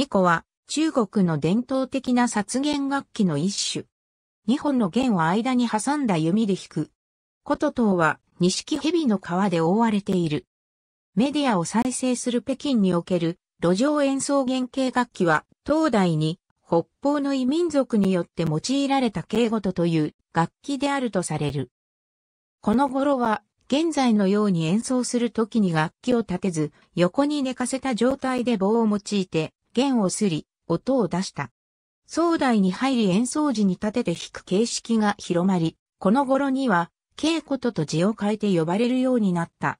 ニコは中国の伝統的な殺弦楽器の一種。二本の弦を間に挟んだ弓で弾く。琴等は錦蛇の皮で覆われている。メディアを再生する北京における路上演奏原型楽器は、東大に北方の異民族によって用いられた敬語とという楽器であるとされる。この頃は、現在のように演奏するときに楽器を立てず、横に寝かせた状態で棒を用いて、弦をすり、音を出した。壮大に入り演奏時に立てて弾く形式が広まり、この頃には、稽古とと字を変えて呼ばれるようになった。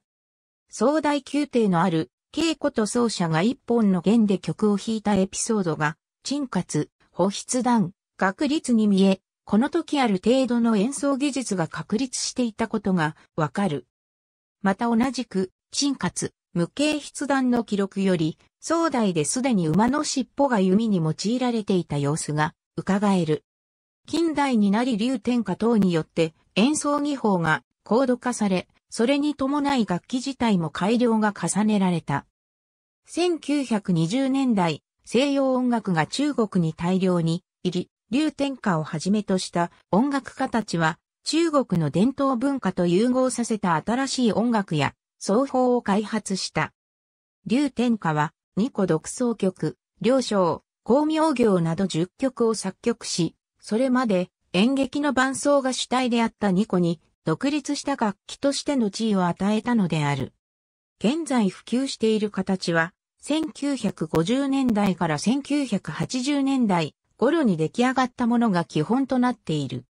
壮大宮廷のある、稽古と奏者が一本の弦で曲を弾いたエピソードが、沈活、保筆弾、学率に見え、この時ある程度の演奏技術が確立していたことがわかる。また同じく、沈活、無形筆談の記録より、壮大ですでに馬の尻尾が弓に用いられていた様子が伺える。近代になり竜天下等によって演奏技法が高度化され、それに伴い楽器自体も改良が重ねられた。1920年代、西洋音楽が中国に大量に入り、竜天下をはじめとした音楽家たちは中国の伝統文化と融合させた新しい音楽や双方を開発した。竜天下は、二個独奏曲、両章、光明行など十曲を作曲し、それまで演劇の伴奏が主体であった二個に、独立した楽器としての地位を与えたのである。現在普及している形は、1950年代から1980年代頃に出来上がったものが基本となっている。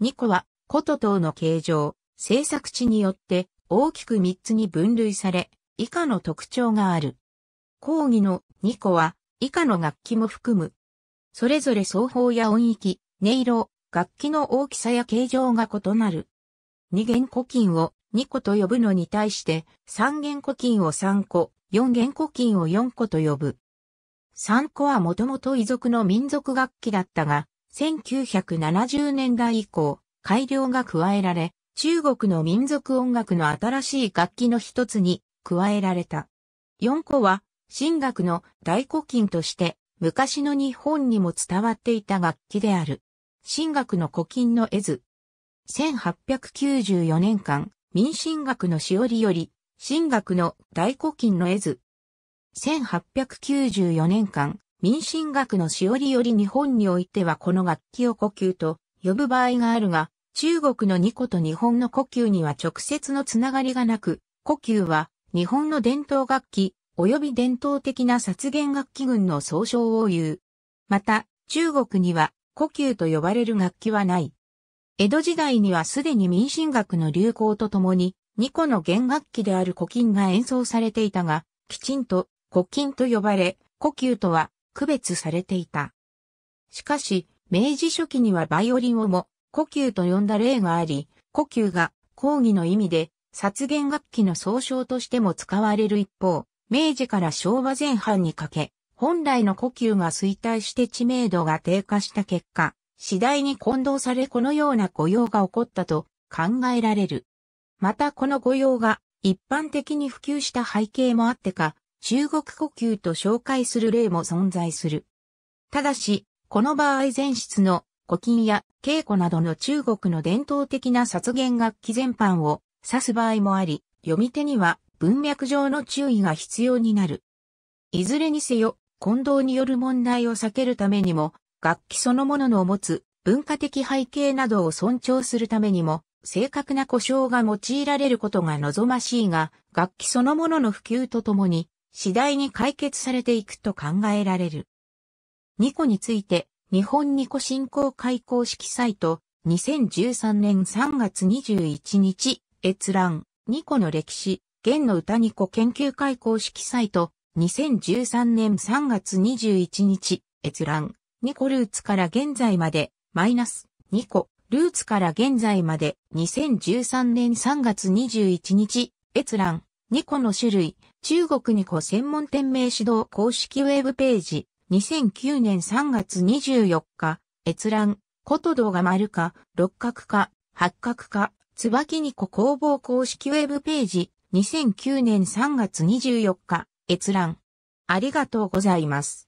ニ個は、琴等の形状、制作地によって大きく3つに分類され、以下の特徴がある。講義の2個は、以下の楽器も含む。それぞれ奏法や音域、音色、楽器の大きさや形状が異なる。二弦古琴を2個と呼ぶのに対して、三弦古琴を3個、四弦古琴を4個と呼ぶ。3個はもともと遺族の民族楽器だったが、1970年代以降、改良が加えられ、中国の民族音楽の新しい楽器の一つに加えられた。4個は、神学の大古琴として昔の日本にも伝わっていた楽器である。神学の古琴の絵図。1894年間、民神学のしおりより、神学の大古琴の絵図。1894年間、民神学のしおりより日本においてはこの楽器を呼吸と呼ぶ場合があるが、中国の二個と日本の呼吸には直接のつながりがなく、呼吸は日本の伝統楽器及び伝統的な殺言楽器群の総称を言う。また、中国には呼吸と呼ばれる楽器はない。江戸時代にはすでに民進学の流行とともに、二個の弦楽器である古今が演奏されていたが、きちんと古今と呼ばれ、呼吸とは区別されていた。しかし、明治初期にはバイオリンをも、呼吸と呼んだ例があり、呼吸が抗議の意味で殺言楽器の総称としても使われる一方、明治から昭和前半にかけ、本来の呼吸が衰退して知名度が低下した結果、次第に混同されこのような雇用が起こったと考えられる。またこの雇用が一般的に普及した背景もあってか、中国呼吸と紹介する例も存在する。ただし、この場合前室の古今や稽古などの中国の伝統的な殺言楽器全般を指す場合もあり、読み手には文脈上の注意が必要になる。いずれにせよ、混同による問題を避けるためにも、楽器そのものの持つ文化的背景などを尊重するためにも、正確な故障が用いられることが望ましいが、楽器そのものの普及とともに、次第に解決されていくと考えられる。2個について、日本ニコ振興会公式サイト、2013年3月21日、閲覧、ニコの歴史、現の歌ニコ研究会公式サイト、2013年3月21日、閲覧、ニコルーツから現在まで、マイナス、ニコ、ルーツから現在まで、2013年3月21日、閲覧、ニコの種類、中国ニコ専門店名指導公式ウェブページ、2009年3月24日、閲覧、こと動画丸か、六角か、八角ば椿に子工房公式ウェブページ、2009年3月24日、閲覧。ありがとうございます。